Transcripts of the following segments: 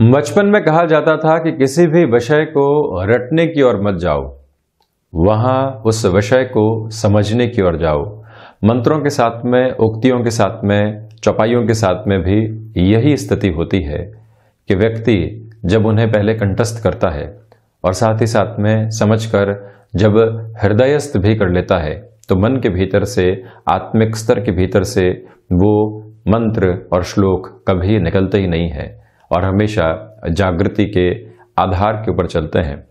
बचपन में कहा जाता था कि किसी भी विषय को रटने की ओर मत जाओ वहां उस विषय को समझने की ओर जाओ मंत्रों के साथ में उक्तियों के साथ में चौपाइयों के साथ में भी यही स्थिति होती है कि व्यक्ति जब उन्हें पहले कंटस्थ करता है और साथ ही साथ में समझकर जब हृदयस्थ भी कर लेता है तो मन के भीतर से आत्मिक स्तर के भीतर से वो मंत्र और श्लोक कभी निकलते ही नहीं है और हमेशा जागृति के आधार के ऊपर चलते हैं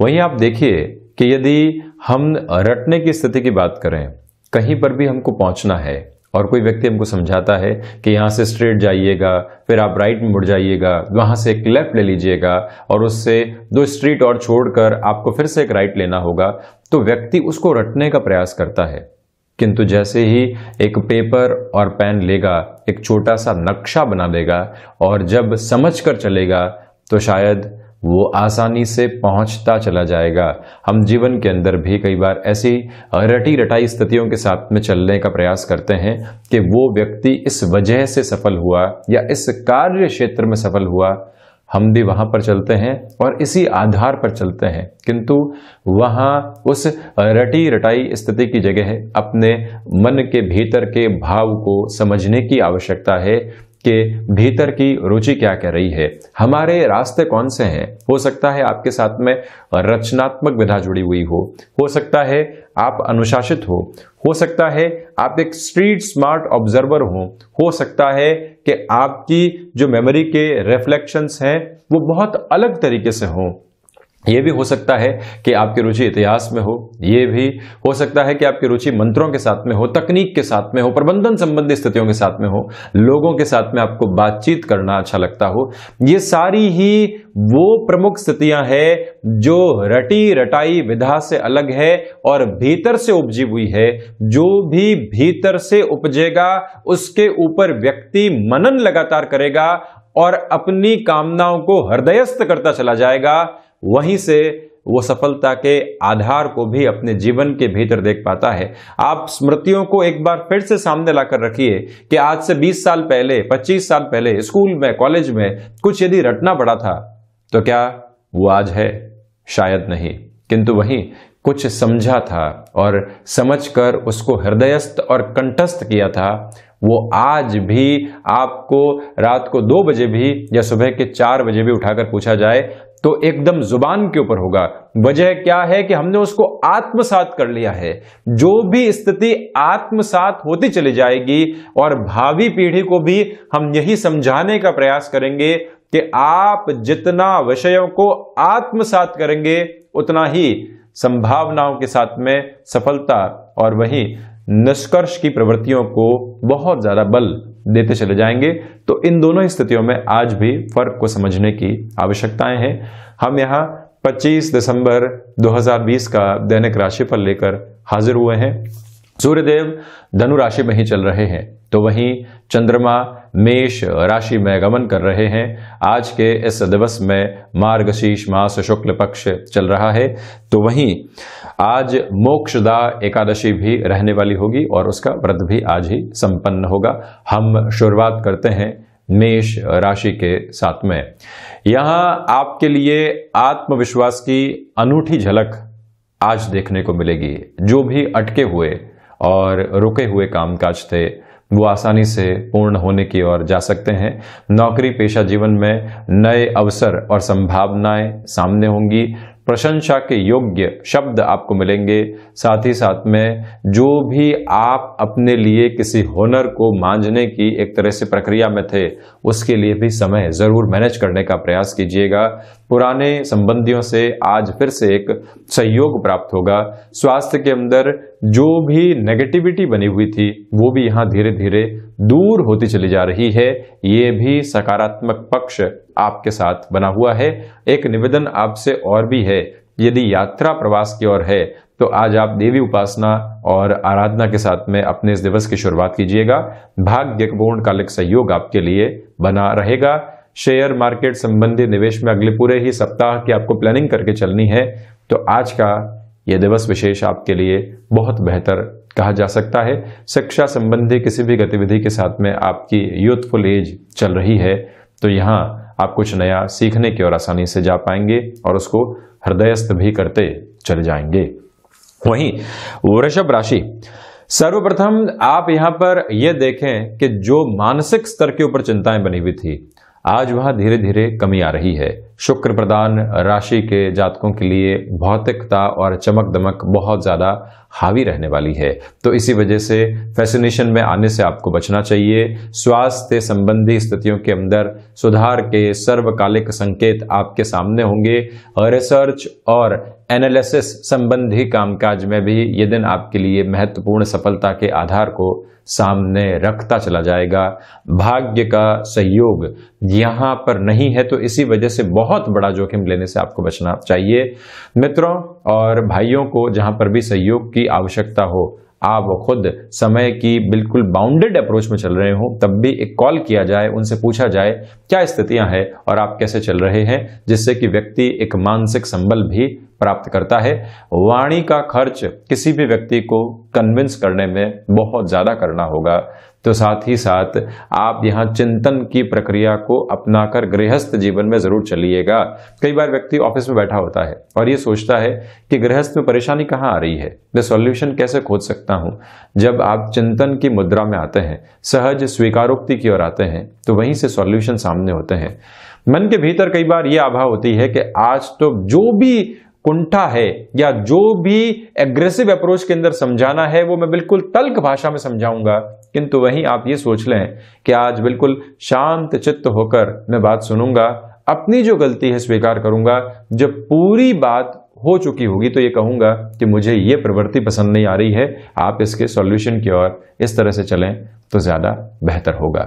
वहीं आप देखिए कि यदि हम रटने की स्थिति की बात करें कहीं पर भी हमको पहुंचना है और कोई व्यक्ति हमको समझाता है कि यहाँ से स्ट्रेट जाइएगा फिर आप राइट में मुड़ जाइएगा वहाँ से एक लेफ्ट ले लीजिएगा और उससे दो स्ट्रीट और छोड़कर आपको फिर से एक राइट लेना होगा तो व्यक्ति उसको रटने का प्रयास करता है किंतु जैसे ही एक पेपर और पेन लेगा एक छोटा सा नक्शा बना लेगा और जब समझ कर चलेगा तो शायद वो आसानी से पहुंचता चला जाएगा हम जीवन के अंदर भी कई बार ऐसी रटी रटाई स्थितियों के साथ में चलने का प्रयास करते हैं कि वो व्यक्ति इस वजह से सफल हुआ या इस कार्य क्षेत्र में सफल हुआ हम भी वहां पर चलते हैं और इसी आधार पर चलते हैं किंतु वहां उस रटी रटाई स्थिति की जगह अपने मन के भीतर के भाव को समझने की आवश्यकता है के भीतर की रुचि क्या कह रही है हमारे रास्ते कौन से हैं हो सकता है आपके साथ में रचनात्मक विधा जुड़ी हुई हो हो सकता है आप अनुशासित हो हो सकता है आप एक स्ट्रीट स्मार्ट ऑब्जर्वर हो हो सकता है कि आपकी जो मेमोरी के रिफ्लेक्शंस हैं वो बहुत अलग तरीके से हों ये भी हो सकता है कि आपकी रुचि इतिहास में हो ये भी हो सकता है कि आपकी रुचि मंत्रों के साथ में हो तकनीक के साथ में हो प्रबंधन संबंधी स्थितियों के साथ में हो लोगों के साथ में आपको बातचीत करना अच्छा लगता हो ये सारी ही वो प्रमुख स्थितियां हैं जो रटी रटाई विधा से अलग है और भीतर से उपजी हुई है जो भी भीतर से उपजेगा उसके ऊपर व्यक्ति मनन लगातार करेगा और अपनी कामनाओं को हृदयस्थ करता चला जाएगा वहीं से वो सफलता के आधार को भी अपने जीवन के भीतर देख पाता है आप स्मृतियों को एक बार फिर से सामने लाकर रखिए कि आज से 20 साल पहले 25 साल पहले स्कूल में कॉलेज में कुछ यदि रटना पड़ा था तो क्या वो आज है शायद नहीं किंतु वहीं कुछ समझा था और समझकर उसको हृदयस्थ और कंठस्थ किया था वो आज भी आपको रात को दो बजे भी या सुबह के चार बजे भी उठाकर पूछा जाए तो एकदम जुबान के ऊपर होगा वजह क्या है कि हमने उसको आत्मसात कर लिया है जो भी स्थिति आत्मसात होती चली जाएगी और भावी पीढ़ी को भी हम यही समझाने का प्रयास करेंगे कि आप जितना विषयों को आत्मसात करेंगे उतना ही संभावनाओं के साथ में सफलता और वहीं निष्कर्ष की प्रवृत्तियों को बहुत ज्यादा बल देते चले जाएंगे तो इन दोनों स्थितियों में आज भी फर्क को समझने की आवश्यकताएं हैं हम यहाँ 25 दिसंबर 2020 का दैनिक राशि पर लेकर हाजिर हुए हैं सूर्यदेव धनु राशि में ही चल रहे हैं तो वहीं चंद्रमा मेष राशि में गमन कर रहे हैं आज के इस दिवस में मार्गशीर्ष मास शुक्ल पक्ष चल रहा है तो वहीं आज मोक्षदा एकादशी भी रहने वाली होगी और उसका व्रत भी आज ही संपन्न होगा हम शुरुआत करते हैं मेष राशि के साथ में यहां आपके लिए आत्मविश्वास की अनूठी झलक आज देखने को मिलेगी जो भी अटके हुए और रुके हुए कामकाज थे वो आसानी से पूर्ण होने की ओर जा सकते हैं नौकरी पेशा जीवन में नए अवसर और संभावनाएं सामने होंगी प्रशंसा के योग्य शब्द आपको मिलेंगे साथ ही साथ में जो भी आप अपने लिए किसी हुनर को मांझने की एक तरह से प्रक्रिया में थे उसके लिए भी समय ज़रूर मैनेज करने का प्रयास कीजिएगा पुराने संबंधियों से आज फिर से एक सहयोग प्राप्त होगा स्वास्थ्य के अंदर जो भी नेगेटिविटी बनी हुई थी वो भी यहाँ धीरे धीरे दूर होती चली जा रही है ये भी सकारात्मक पक्ष आपके साथ बना हुआ है एक निवेदन आपसे और भी है यदि यात्रा प्रवास की ओर है तो आज आप देवी उपासना और आराधना के साथ में अपने इस दिवस की शुरुआत कीजिएगा भाग्यपूर्ण कालिक सहयोग आपके लिए बना रहेगा शेयर मार्केट संबंधी निवेश में अगले पूरे ही सप्ताह की आपको प्लानिंग करके चलनी है तो आज का यह दिवस विशेष आपके लिए बहुत बेहतर कहा जा सकता है शिक्षा संबंधी किसी भी गतिविधि के साथ में आपकी यूथफुल एज चल रही है तो यहाँ आप कुछ नया सीखने की और आसानी से जा पाएंगे और उसको हृदयस्थ भी करते चले जाएंगे वहीं वृषभ राशि सर्वप्रथम आप यहां पर यह देखें कि जो मानसिक स्तर के ऊपर चिंताएं बनी हुई थी आज वहां धीरे धीरे कमी आ रही है शुक्र प्रदान राशि के जातकों के लिए भौतिकता और चमक दमक बहुत ज़्यादा हावी रहने वाली है तो इसी वजह से फैसिनेशन में आने से आपको बचना चाहिए स्वास्थ्य संबंधी स्थितियों के अंदर सुधार के सर्वकालिक संकेत आपके सामने होंगे रिसर्च और एनालिसिस संबंधी कामकाज में भी ये दिन आपके लिए महत्वपूर्ण सफलता के आधार को सामने रखता चला जाएगा भाग्य का सहयोग यहां पर नहीं है तो इसी वजह से बहुत बड़ा जोखिम लेने से आपको बचना चाहिए मित्रों और भाइयों को जहां पर भी सहयोग की आवश्यकता हो आप खुद समय की बिल्कुल बाउंडेड अप्रोच में चल रहे हो तब भी एक कॉल किया जाए उनसे पूछा जाए क्या स्थितियां हैं और आप कैसे चल रहे हैं जिससे कि व्यक्ति एक मानसिक संबल भी प्राप्त करता है वाणी का खर्च किसी भी व्यक्ति को कन्विंस करने में बहुत ज़्यादा करना होगा तो साथ ही साथ आप यहाँ चिंतन की प्रक्रिया को अपनाकर गृहस्थ जीवन में जरूर चलिएगा कई बार व्यक्ति ऑफिस में बैठा होता है और ये सोचता है कि गृहस्थ में परेशानी कहाँ आ रही है मैं सॉल्यूशन कैसे खोज सकता हूँ जब आप चिंतन की मुद्रा में आते हैं सहज स्वीकारोक्ति की ओर आते हैं तो वहीं से सॉल्यूशन सामने होते हैं मन के भीतर कई बार ये आभा होती है कि आज तो जो भी कुंठा है या जो भी एग्रेसिव अप्रोच के अंदर समझाना है वो मैं बिल्कुल तल्क भाषा में समझाऊंगा किंतु वहीं आप ये सोच लें कि आज बिल्कुल शांत चित्त होकर मैं बात सुनूंगा अपनी जो गलती है स्वीकार करूंगा जब पूरी बात हो चुकी होगी तो ये कहूंगा कि मुझे ये प्रवृत्ति पसंद नहीं आ रही है आप इसके सॉल्यूशन की ओर इस तरह से चलें तो ज्यादा बेहतर होगा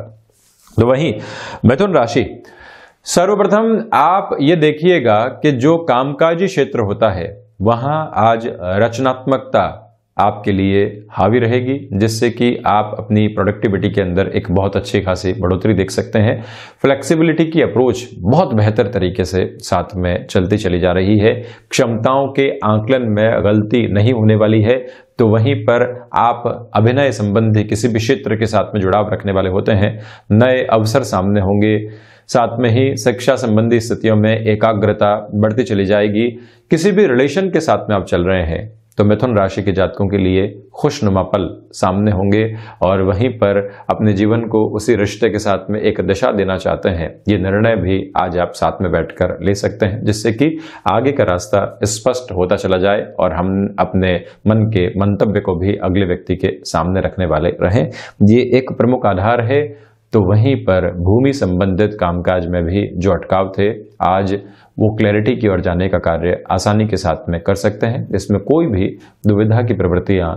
तो वहीं मिथुन राशि सर्वप्रथम आप ये देखिएगा कि जो कामकाजी क्षेत्र होता है वहां आज रचनात्मकता आपके लिए हावी रहेगी जिससे कि आप अपनी प्रोडक्टिविटी के अंदर एक बहुत अच्छी खासी बढ़ोतरी देख सकते हैं फ्लेक्सिबिलिटी की अप्रोच बहुत बेहतर तरीके से साथ में चलती चली जा रही है क्षमताओं के आंकलन में गलती नहीं होने वाली है तो वहीं पर आप अभिनय संबंधी किसी भी क्षेत्र के साथ में जुड़ाव रखने वाले होते हैं नए अवसर सामने होंगे साथ में ही शिक्षा संबंधी स्थितियों में एकाग्रता बढ़ती चली जाएगी किसी भी रिलेशन के साथ में आप चल रहे हैं तो मिथुन राशि के जातकों के लिए खुशनुमा पल सामने होंगे और वहीं पर अपने जीवन को उसी रिश्ते के साथ में एक दिशा देना चाहते हैं ये निर्णय भी आज आप साथ में बैठकर ले सकते हैं जिससे कि आगे का रास्ता स्पष्ट होता चला जाए और हम अपने मन के मंतव्य को भी अगले व्यक्ति के सामने रखने वाले रहें ये एक प्रमुख आधार है तो वहीं पर भूमि संबंधित कामकाज में भी जो अटकाव थे आज वो क्लैरिटी की ओर जाने का कार्य आसानी के साथ में कर सकते हैं इसमें कोई भी दुविधा की प्रवृत्तियां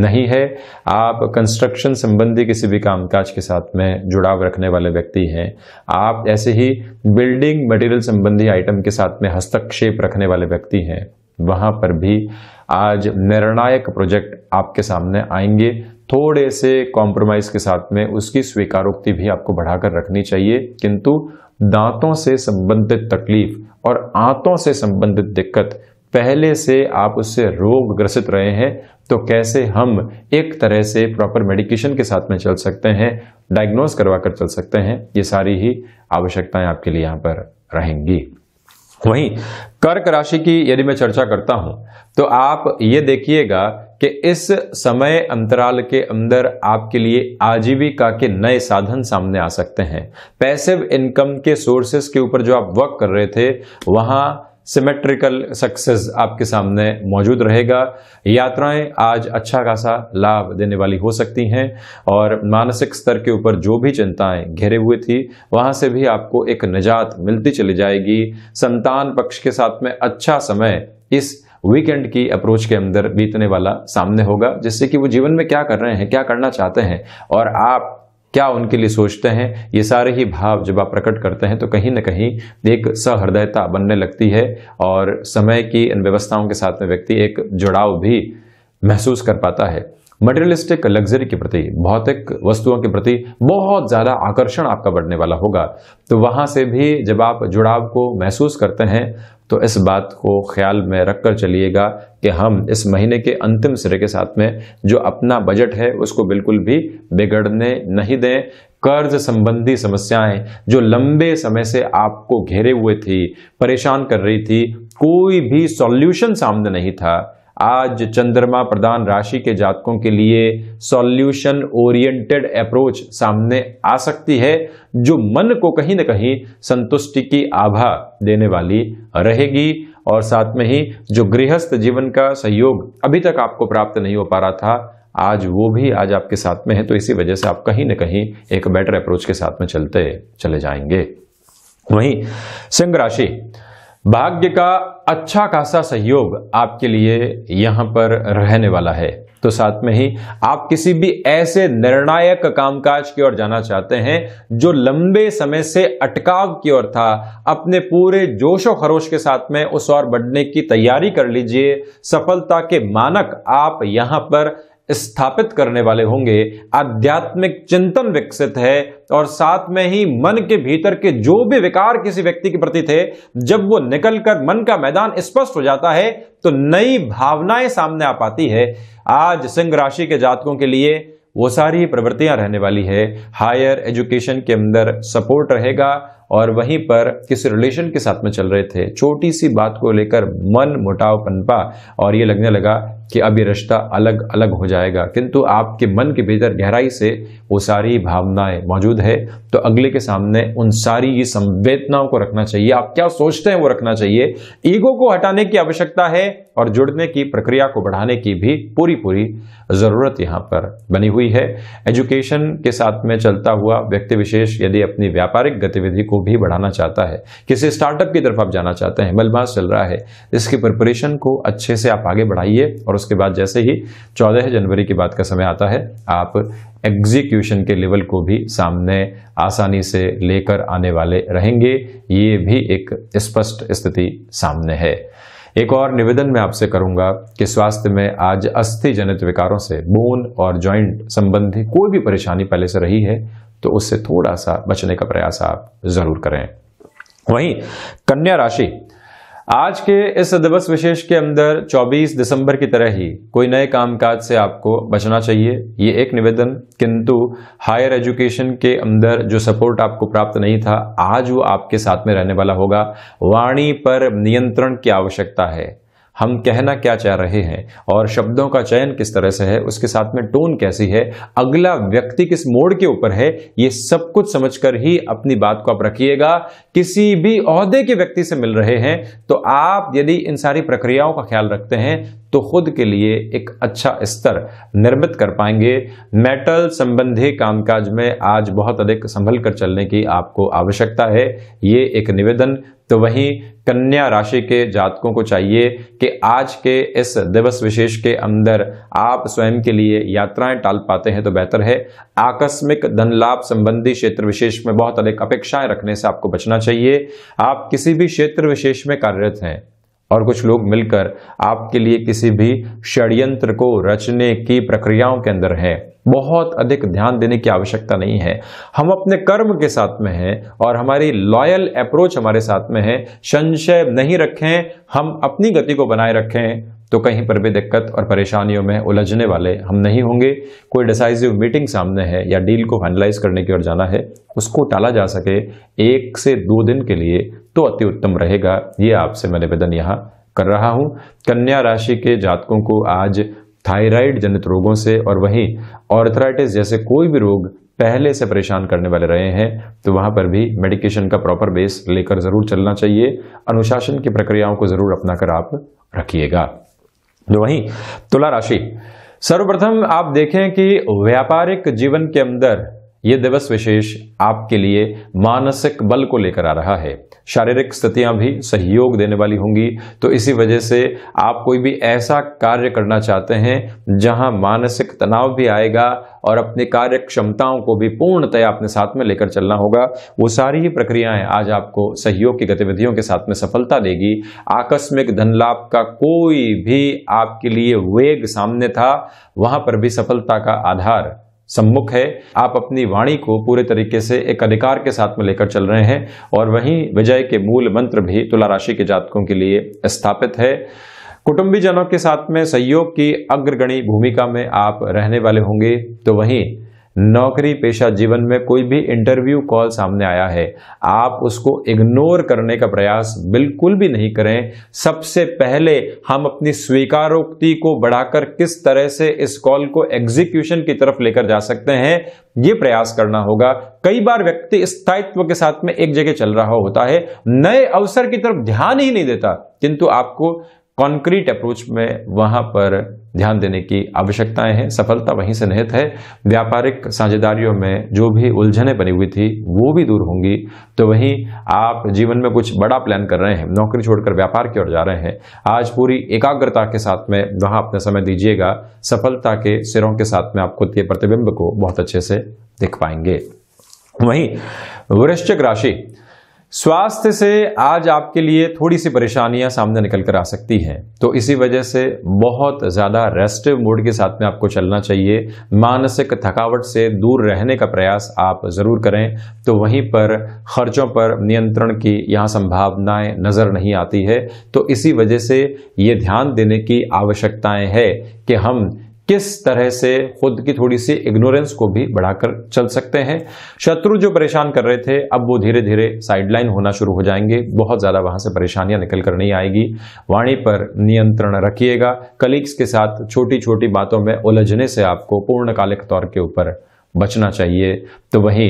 नहीं है आप कंस्ट्रक्शन संबंधी किसी भी कामकाज के साथ में जुड़ाव रखने वाले व्यक्ति हैं आप ऐसे ही बिल्डिंग मटेरियल संबंधी आइटम के साथ में हस्तक्षेप रखने वाले व्यक्ति हैं वहां पर भी आज निर्णायक प्रोजेक्ट आपके सामने आएंगे थोड़े से कॉम्प्रोमाइज के साथ में उसकी स्वीकारोक्ति भी आपको बढ़ाकर रखनी चाहिए किंतु दांतों से संबंधित तकलीफ और आंतों से संबंधित दिक्कत पहले से आप उससे रोग ग्रसित रहे हैं तो कैसे हम एक तरह से प्रॉपर मेडिकेशन के साथ में चल सकते हैं डायग्नोज करवा कर चल सकते हैं ये सारी ही आवश्यकताएं आपके लिए यहां पर रहेंगी वहीं कर्क राशि की यदि मैं चर्चा करता हूं तो आप ये देखिएगा कि इस समय अंतराल के अंदर आपके लिए आजीविका के नए साधन सामने आ सकते हैं पैसिव इनकम के सोर्सेस के ऊपर जो आप वर्क कर रहे थे वहां सिमेट्रिकल सक्सेस आपके सामने मौजूद रहेगा यात्राएं आज अच्छा खासा लाभ देने वाली हो सकती हैं और मानसिक स्तर के ऊपर जो भी चिंताएं घेरे हुए थी वहां से भी आपको एक निजात मिलती चली जाएगी संतान पक्ष के साथ में अच्छा समय इस वीकेंड की अप्रोच के अंदर बीतने वाला सामने होगा जिससे कि वो जीवन में क्या कर रहे हैं क्या करना चाहते हैं और आप क्या उनके लिए सोचते हैं ये सारे ही भाव जब आप प्रकट करते हैं तो कहीं ना कहीं एक सहृदयता बनने लगती है और समय की इन व्यवस्थाओं के साथ में व्यक्ति एक जुड़ाव भी महसूस कर पाता है मटेरियलिस्टिक लग्जरी के प्रति भौतिक वस्तुओं के प्रति बहुत ज़्यादा आकर्षण आपका बढ़ने वाला होगा तो वहां से भी जब आप जुड़ाव को महसूस करते हैं तो इस बात को ख्याल में रखकर चलिएगा कि हम इस महीने के अंतिम सिरे के साथ में जो अपना बजट है उसको बिल्कुल भी बिगड़ने नहीं दें कर्ज संबंधी समस्याएं जो लंबे समय से आपको घेरे हुए थी परेशान कर रही थी कोई भी सॉल्यूशन सामने नहीं था आज चंद्रमा प्रधान राशि के जातकों के लिए सॉल्यूशन ओरिएंटेड अप्रोच सामने आ सकती है जो मन को कहीं ना कहीं संतुष्टि की आभा देने वाली रहेगी और साथ में ही जो गृहस्थ जीवन का सहयोग अभी तक आपको प्राप्त नहीं हो पा रहा था आज वो भी आज आपके साथ में है तो इसी वजह से आप कहीं ना कहीं एक बेटर अप्रोच के साथ में चलते चले जाएंगे वहीं सिंह राशि भाग्य का अच्छा खासा सहयोग आपके लिए यहां पर रहने वाला है तो साथ में ही आप किसी भी ऐसे निर्णायक कामकाज की ओर जाना चाहते हैं जो लंबे समय से अटकाव की ओर था अपने पूरे जोशो खरोश के साथ में उस ओर बढ़ने की तैयारी कर लीजिए सफलता के मानक आप यहां पर स्थापित करने वाले होंगे आध्यात्मिक चिंतन विकसित है और साथ में ही मन के भीतर के जो भी विकार किसी व्यक्ति के प्रति थे जब वो निकलकर मन का मैदान स्पष्ट हो जाता है तो नई भावनाएं सामने आ पाती है आज सिंह राशि के जातकों के लिए वो सारी प्रवृत्तियां रहने वाली है हायर एजुकेशन के अंदर सपोर्ट रहेगा और वहीं पर किसी रिलेशन के साथ में चल रहे थे छोटी सी बात को लेकर मन मुटाव पनपा और ये लगने लगा कि अब ये रिश्ता अलग अलग हो जाएगा किंतु आपके मन के भीतर गहराई से वो सारी भावनाएं मौजूद है तो अगले के सामने उन सारी ये संवेदनाओं को रखना चाहिए आप क्या सोचते हैं वो रखना चाहिए ईगो को हटाने की आवश्यकता है और जुड़ने की प्रक्रिया को बढ़ाने की भी पूरी पूरी ज़रूरत यहाँ पर बनी हुई है एजुकेशन के साथ में चलता हुआ व्यक्ति विशेष यदि अपनी व्यापारिक गतिविधि को भी बढ़ाना चाहता है किसी स्टार्टअप की तरफ आप जाना चाहते हैं बलबाज चल रहा है इसकी प्रिपरेशन को अच्छे से आप आगे बढ़ाइए और उसके बाद जैसे ही 14 जनवरी की बात का समय आता है आप एग्जीक्यूशन के लेवल को भी सामने आसानी से लेकर आने वाले रहेंगे ये भी एक स्पष्ट स्थिति सामने है एक और निवेदन मैं आपसे करूंगा कि स्वास्थ्य में आज अस्थि जनित विकारों से बोन और जॉइंट संबंधी कोई भी परेशानी पहले से रही है तो उससे थोड़ा सा बचने का प्रयास आप जरूर करें वहीं कन्या राशि आज के इस दिवस विशेष के अंदर 24 दिसंबर की तरह ही कोई नए कामकाज से आपको बचना चाहिए ये एक निवेदन किंतु हायर एजुकेशन के अंदर जो सपोर्ट आपको प्राप्त नहीं था आज वो आपके साथ में रहने वाला होगा वाणी पर नियंत्रण की आवश्यकता है हम कहना क्या चाह रहे हैं और शब्दों का चयन किस तरह से है उसके साथ में टोन कैसी है अगला व्यक्ति किस मोड़ के ऊपर है ये सब कुछ समझकर ही अपनी बात को आप रखिएगा किसी भी अहदे के व्यक्ति से मिल रहे हैं तो आप यदि इन सारी प्रक्रियाओं का ख्याल रखते हैं तो खुद के लिए एक अच्छा स्तर निर्मित कर पाएंगे मेटल संबंधी कामकाज में आज बहुत अधिक संभल कर चलने की आपको आवश्यकता है ये एक निवेदन तो वहीं कन्या राशि के जातकों को चाहिए कि आज के इस दिवस विशेष के अंदर आप स्वयं के लिए यात्राएं टाल पाते हैं तो बेहतर है आकस्मिक धन लाभ संबंधी क्षेत्र विशेष में बहुत अधिक अपेक्षाएं रखने से आपको बचना चाहिए आप किसी भी क्षेत्र विशेष में कार्यरत हैं और कुछ लोग मिलकर आपके लिए किसी भी षड्यंत्र को रचने की प्रक्रियाओं के अंदर है बहुत अधिक ध्यान देने की आवश्यकता नहीं है हम अपने कर्म के साथ में हैं और हमारी लॉयल अप्रोच हमारे साथ में है संशय नहीं रखें हम अपनी गति को बनाए रखें तो कहीं पर भी दिक्कत और परेशानियों में उलझने वाले हम नहीं होंगे कोई डिसाइसिव मीटिंग सामने है या डील को फाइनलाइज करने की ओर जाना है उसको टाला जा सके एक से दो दिन के लिए तो अति उत्तम रहेगा ये आपसे मैं निवेदन यहाँ कर रहा हूँ कन्या राशि के जातकों को आज थायराइड जनित रोगों से और वहीं ऑर्थराइटिस जैसे कोई भी रोग पहले से परेशान करने वाले रहे हैं तो वहाँ पर भी मेडिकेशन का प्रॉपर बेस लेकर ज़रूर चलना चाहिए अनुशासन की प्रक्रियाओं को ज़रूर अपना कर आप रखिएगा वहीं तुला राशि सर्वप्रथम आप देखें कि व्यापारिक जीवन के अंदर ये दिवस विशेष आपके लिए मानसिक बल को लेकर आ रहा है शारीरिक स्थितियां भी सहयोग देने वाली होंगी तो इसी वजह से आप कोई भी ऐसा कार्य करना चाहते हैं जहां मानसिक तनाव भी आएगा और अपनी कार्य क्षमताओं को भी पूर्णतया अपने साथ में लेकर चलना होगा वो सारी ही प्रक्रियाएं आज आपको सहयोग की गतिविधियों के साथ में सफलता देगी आकस्मिक धन लाभ का कोई भी आपके लिए वेग सामने था वहां पर भी सफलता का आधार सम्मुख है आप अपनी वाणी को पूरे तरीके से एक अधिकार के साथ में लेकर चल रहे हैं और वहीं विजय के मूल मंत्र भी तुला राशि के जातकों के लिए स्थापित है कुटुंबीजनों के साथ में सहयोग की अग्रगणी भूमिका में आप रहने वाले होंगे तो वहीं नौकरी पेशा जीवन में कोई भी इंटरव्यू कॉल सामने आया है आप उसको इग्नोर करने का प्रयास बिल्कुल भी नहीं करें सबसे पहले हम अपनी स्वीकारोक्ति को बढ़ाकर किस तरह से इस कॉल को एग्जीक्यूशन की तरफ लेकर जा सकते हैं ये प्रयास करना होगा कई बार व्यक्ति स्थायित्व के साथ में एक जगह चल रहा होता है नए अवसर की तरफ ध्यान ही नहीं देता किंतु आपको कॉन्क्रीट अप्रोच में वहां पर ध्यान देने की आवश्यकताएं हैं सफलता वहीं से निहित है व्यापारिक साझेदारियों में जो भी उलझने बनी हुई थी वो भी दूर होंगी तो वहीं आप जीवन में कुछ बड़ा प्लान कर रहे हैं नौकरी छोड़कर व्यापार की ओर जा रहे हैं आज पूरी एकाग्रता के साथ में वहां अपना समय दीजिएगा सफलता के सिरों के साथ में आप खुद के प्रतिबिंब को बहुत अच्छे से दिख पाएंगे वहीं वृश्चिक राशि स्वास्थ्य से आज आपके लिए थोड़ी सी परेशानियां सामने निकल कर आ सकती हैं तो इसी वजह से बहुत ज़्यादा रेस्टिव मूड के साथ में आपको चलना चाहिए मानसिक थकावट से दूर रहने का प्रयास आप ज़रूर करें तो वहीं पर खर्चों पर नियंत्रण की यहां संभावनाएं नज़र नहीं आती है तो इसी वजह से ये ध्यान देने की आवश्यकताएं है कि हम किस तरह से खुद की थोड़ी सी इग्नोरेंस को भी बढ़ाकर चल सकते हैं शत्रु जो परेशान कर रहे थे अब वो धीरे धीरे साइडलाइन होना शुरू हो जाएंगे बहुत ज़्यादा वहां से परेशानियां निकल कर नहीं आएगी वाणी पर नियंत्रण रखिएगा कलीग्स के साथ छोटी छोटी बातों में उलझने से आपको पूर्णकालिक तौर के ऊपर बचना चाहिए तो वही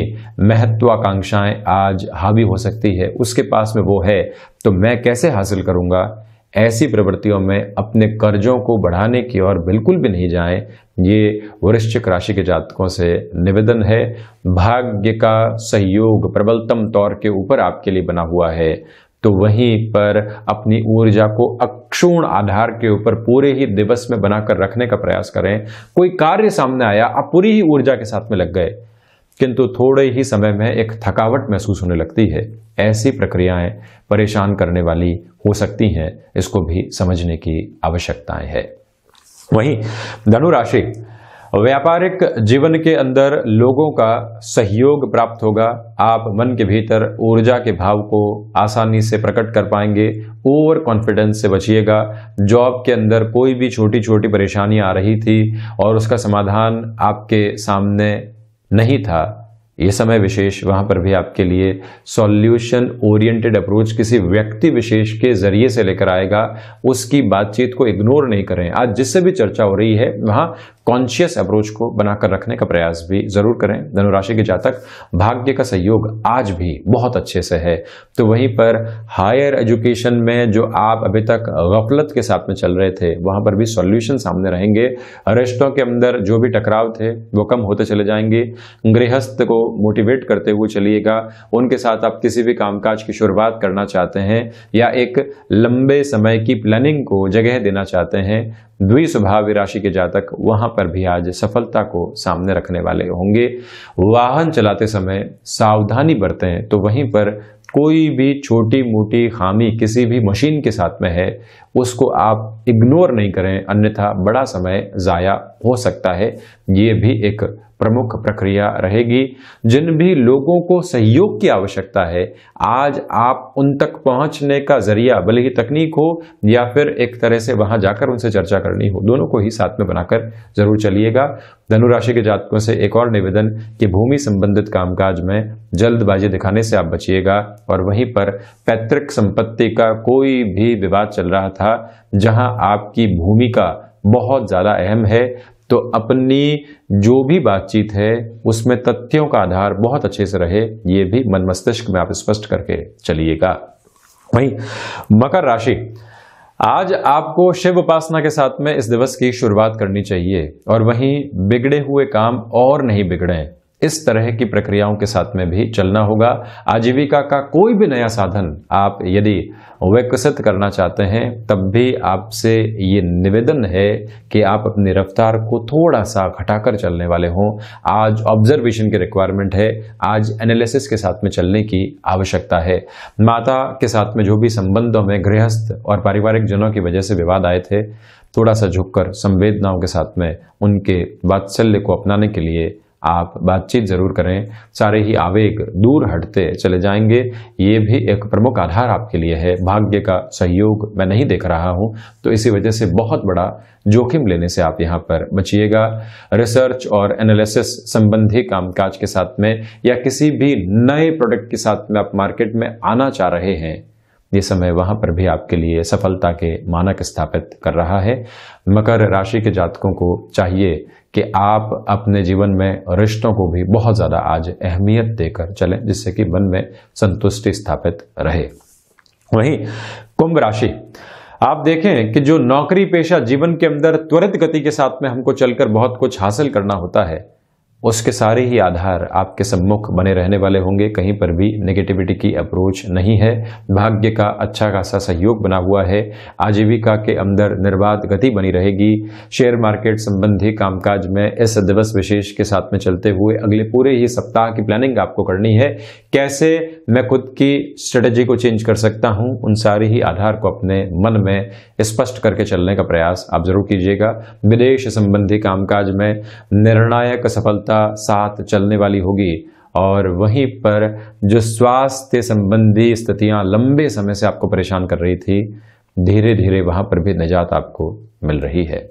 महत्वाकांक्षाएं आज हावी हो सकती है उसके पास में वो है तो मैं कैसे हासिल करूंगा ऐसी प्रवृत्तियों में अपने कर्जों को बढ़ाने की ओर बिल्कुल भी नहीं जाएं ये वृश्चिक राशि के जातकों से निवेदन है भाग्य का सहयोग प्रबलतम तौर के ऊपर आपके लिए बना हुआ है तो वहीं पर अपनी ऊर्जा को अक्षुण आधार के ऊपर पूरे ही दिवस में बनाकर रखने का प्रयास करें कोई कार्य सामने आया आप पूरी ही ऊर्जा के साथ में लग गए किंतु थोड़े ही समय में एक थकावट महसूस होने लगती है ऐसी प्रक्रियाएं परेशान करने वाली हो सकती हैं इसको भी समझने की आवश्यकताएं है वहीं धनुराशि व्यापारिक जीवन के अंदर लोगों का सहयोग प्राप्त होगा आप मन के भीतर ऊर्जा के भाव को आसानी से प्रकट कर पाएंगे ओवर कॉन्फिडेंस से बचिएगा जॉब के अंदर कोई भी छोटी छोटी परेशानी आ रही थी और उसका समाधान आपके सामने नहीं था ये समय विशेष वहां पर भी आपके लिए सॉल्यूशन ओरिएंटेड अप्रोच किसी व्यक्ति विशेष के जरिए से लेकर आएगा उसकी बातचीत को इग्नोर नहीं करें आज जिससे भी चर्चा हो रही है वहां कॉन्शियस अप्रोच को बनाकर रखने का प्रयास भी जरूर करें धनुराशि के जातक भाग्य का सहयोग आज भी बहुत अच्छे से है तो वहीं पर हायर एजुकेशन में जो आप अभी तक गफलत के साथ में चल रहे थे वहां पर भी सॉल्यूशन सामने रहेंगे रिश्तों के अंदर जो भी टकराव थे वो कम होते चले जाएंगे गृहस्थ को मोटिवेट करते हुए चलिएगा उनके साथ आप किसी भी कामकाज की शुरुआत करना चाहते हैं या एक लंबे समय की प्लानिंग को जगह देना चाहते हैं द्विस्वभावी राशि के जातक वहां पर भी आज सफलता को सामने रखने वाले होंगे वाहन चलाते समय सावधानी बरते हैं तो वहीं पर कोई भी छोटी मोटी खामी किसी भी मशीन के साथ में है उसको आप इग्नोर नहीं करें अन्यथा बड़ा समय ज़ाया हो सकता है ये भी एक प्रमुख प्रक्रिया रहेगी जिन भी लोगों को सहयोग की आवश्यकता है आज आप उन तक पहुंचने का जरिया भले ही तकनीक हो या फिर एक तरह से वहां जाकर उनसे चर्चा करनी हो दोनों को ही साथ में बनाकर जरूर चलिएगा धनुराशि के जातकों से एक और निवेदन कि भूमि संबंधित कामकाज में जल्दबाजी दिखाने से आप बचिएगा और वहीं पर पैतृक संपत्ति का कोई भी विवाद चल रहा था जहां आपकी भूमिका बहुत ज़्यादा अहम है तो अपनी जो भी बातचीत है उसमें तथ्यों का आधार बहुत अच्छे से रहे ये भी मन मस्तिष्क में आप स्पष्ट करके चलिएगा वहीं मकर राशि आज आपको शिव उपासना के साथ में इस दिवस की शुरुआत करनी चाहिए और वहीं बिगड़े हुए काम और नहीं बिगड़े इस तरह की प्रक्रियाओं के साथ में भी चलना होगा आजीविका का कोई भी नया साधन आप यदि विकसित करना चाहते हैं तब भी आपसे ये निवेदन है कि आप अपनी रफ्तार को थोड़ा सा घटाकर चलने वाले हों आज ऑब्जर्वेशन की रिक्वायरमेंट है आज एनालिसिस के साथ में चलने की आवश्यकता है माता के साथ में जो भी संबंधों में गृहस्थ और पारिवारिक जनों की वजह से विवाद आए थे थोड़ा सा झुककर संवेदनाओं के साथ में उनके वात्सल्य को अपनाने के लिए आप बातचीत जरूर करें सारे ही आवेग दूर हटते चले जाएंगे ये भी एक प्रमुख आधार आपके लिए है भाग्य का सहयोग मैं नहीं देख रहा हूं तो इसी वजह से बहुत बड़ा जोखिम लेने से आप यहां पर बचिएगा रिसर्च और एनालिसिस संबंधी कामकाज के साथ में या किसी भी नए प्रोडक्ट के साथ में आप मार्केट में आना चाह रहे हैं ये समय वहां पर भी आपके लिए सफलता के मानक स्थापित कर रहा है मकर राशि के जातकों को चाहिए कि आप अपने जीवन में रिश्तों को भी बहुत ज़्यादा आज अहमियत देकर चलें जिससे कि मन में संतुष्टि स्थापित रहे वहीं कुंभ राशि आप देखें कि जो नौकरी पेशा जीवन के अंदर त्वरित गति के साथ में हमको चलकर बहुत कुछ हासिल करना होता है उसके सारे ही आधार आपके सम्मुख बने रहने वाले होंगे कहीं पर भी नेगेटिविटी की अप्रोच नहीं है भाग्य का अच्छा खासा सहयोग बना हुआ है आजीविका के अंदर निर्बाध गति बनी रहेगी शेयर मार्केट संबंधी कामकाज में इस दिवस विशेष के साथ में चलते हुए अगले पूरे ही सप्ताह की प्लानिंग आपको करनी है कैसे मैं खुद की स्ट्रेटेजी को चेंज कर सकता हूँ उन सारे ही आधार को अपने मन में स्पष्ट करके चलने का प्रयास आप जरूर कीजिएगा विदेश संबंधी कामकाज में निर्णायक सफलता सप्ताह सात चलने वाली होगी और वहीं पर जो स्वास्थ्य संबंधी स्थितियां लंबे समय से आपको परेशान कर रही थी धीरे धीरे वहां पर भी निजात आपको मिल रही है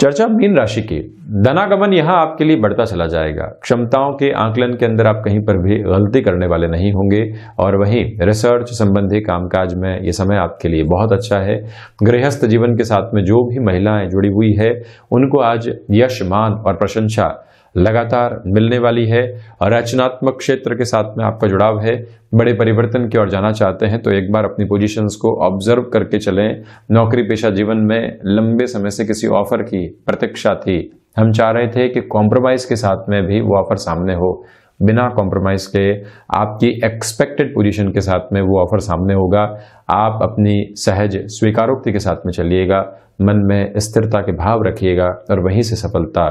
चर्चा मीन राशि की धनागमन यहां आपके लिए बढ़ता चला जाएगा क्षमताओं के आंकलन के अंदर आप कहीं पर भी गलती करने वाले नहीं होंगे और वहीं रिसर्च संबंधी कामकाज में ये समय आपके लिए बहुत अच्छा है गृहस्थ जीवन के साथ में जो भी महिलाएं जुड़ी हुई है उनको आज यश मान और प्रशंसा लगातार मिलने वाली है रचनात्मक क्षेत्र के साथ में आपका जुड़ाव है बड़े परिवर्तन की ओर जाना चाहते हैं तो एक बार अपनी पोजीशंस को ऑब्जर्व करके चलें नौकरी पेशा जीवन में लंबे समय से किसी ऑफर की प्रतीक्षा थी हम चाह रहे थे कि कॉम्प्रोमाइज के साथ में भी वो ऑफर सामने हो बिना कॉम्प्रोमाइज़ के आपकी एक्सपेक्टेड पोजीशन के साथ में वो ऑफर सामने होगा आप अपनी सहज स्वीकारोक्ति के साथ में चलिएगा मन में स्थिरता के भाव रखिएगा और वहीं से सफलता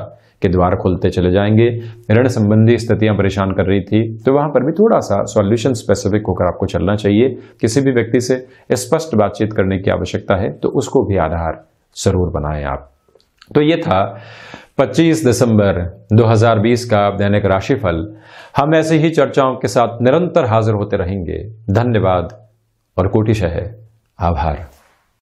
के द्वार खुलते चले जाएंगे ऋण संबंधी स्थितियां परेशान कर रही थी तो वहां पर भी थोड़ा सा सॉल्यूशन स्पेसिफिक होकर आपको चलना चाहिए किसी भी व्यक्ति से स्पष्ट बातचीत करने की आवश्यकता है तो उसको भी आधार जरूर बनाए आप तो ये था 25 दिसंबर 2020 का दैनिक राशिफल हम ऐसे ही चर्चाओं के साथ निरंतर हाजिर होते रहेंगे धन्यवाद और है आभार